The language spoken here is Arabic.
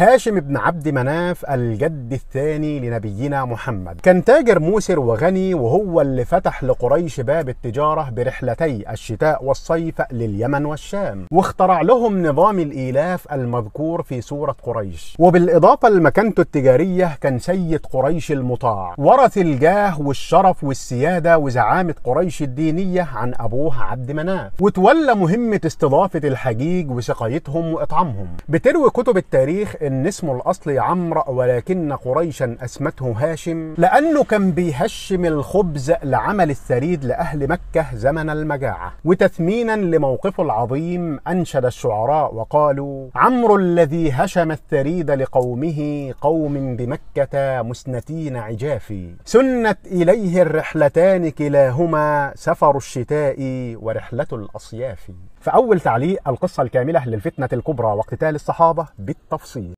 هاشم بن عبد مناف الجد الثاني لنبينا محمد كان تاجر موسر وغني وهو اللي فتح لقريش باب التجارة برحلتي الشتاء والصيف لليمن والشام واخترع لهم نظام الإيلاف المذكور في سورة قريش وبالإضافة لمكانته التجارية كان سيد قريش المطاع ورث الجاه والشرف والسيادة وزعامة قريش الدينية عن أبوه عبد مناف وتولى مهمة استضافة الحجيج وسقايتهم وإطعامهم بتروي كتب التاريخ ان اسمه الاصلي عمرو ولكن قريشا اسمته هاشم لانه كان بيهشم الخبز لعمل الثريد لاهل مكه زمن المجاعه وتثمينا لموقفه العظيم انشد الشعراء وقالوا عمرو الذي هشم الثريد لقومه قوم بمكه مسنتين عجافي سنت اليه الرحلتان كلاهما سفر الشتاء ورحله الاصياف فاول تعليق القصه الكامله للفتنه الكبرى وقتال الصحابه بالتفصيل